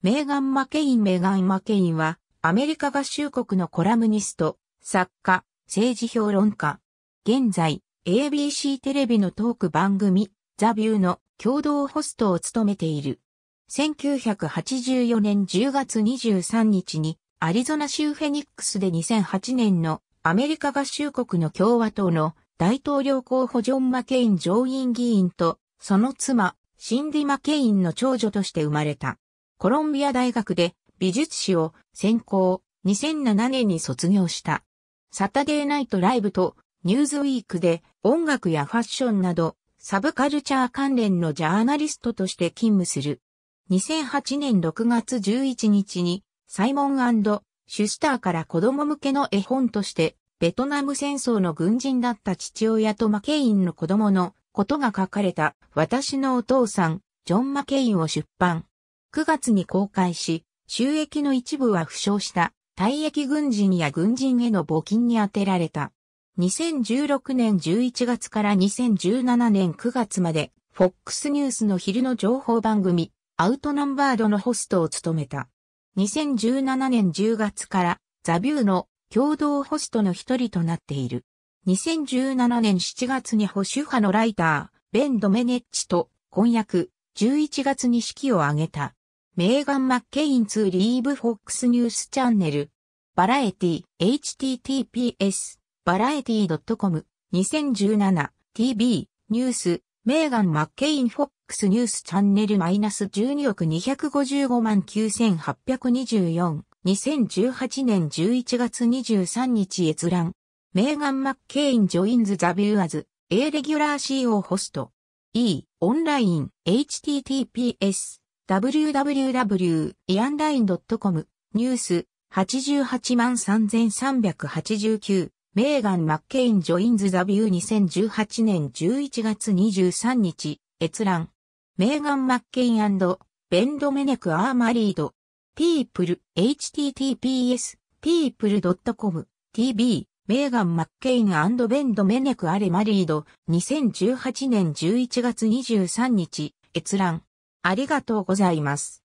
メーガン・マケインメーガン・マケインは、アメリカ合衆国のコラムニスト、作家、政治評論家。現在、ABC テレビのトーク番組、ザ・ビューの共同ホストを務めている。1984年10月23日に、アリゾナ州フェニックスで2008年のアメリカ合衆国の共和党の大統領候補ジョン・マケイン上院議員と、その妻、シンディ・マケインの長女として生まれた。コロンビア大学で美術史を専攻、2007年に卒業した。サタデーナイトライブとニューズウィークで音楽やファッションなどサブカルチャー関連のジャーナリストとして勤務する。2008年6月11日にサイモンシュスターから子供向けの絵本としてベトナム戦争の軍人だった父親とマケインの子供のことが書かれた私のお父さん、ジョン・マケインを出版。9月に公開し、収益の一部は負傷した退役軍人や軍人への募金に充てられた。2016年11月から2017年9月まで、FOX ニュースの昼の情報番組、アウトナンバードのホストを務めた。2017年10月から、ザビューの共同ホストの一人となっている。2017年7月に保守派のライター、ベン・ドメネッチと婚約、11月に式を挙げた。メーガン・マッケイン2リーブ・フォックスニュースチャンネル。バラエティ、https、バラエティ .com、2017、tv、ニュース、メーガン・マッケイン・フォックスニュースチャンネルマイナス12億255万9824、2018年11月23日閲覧。メーガン・マッケイン・ジョインズ・ザ・ビューアズ、A レギュラー CO ホスト。E、オンライン、https、www.eandline.com ニュース88 3389メーガン・マッケイン・ジョインズ・ザ・ビュー2018年11月23日閲覧メーガン・マッケインベンドメネク・アーマリードピープル https people.com t b メーガン・マッケインベンドメネク・アレ・マリード2018年11月23日閲覧ありがとうございます。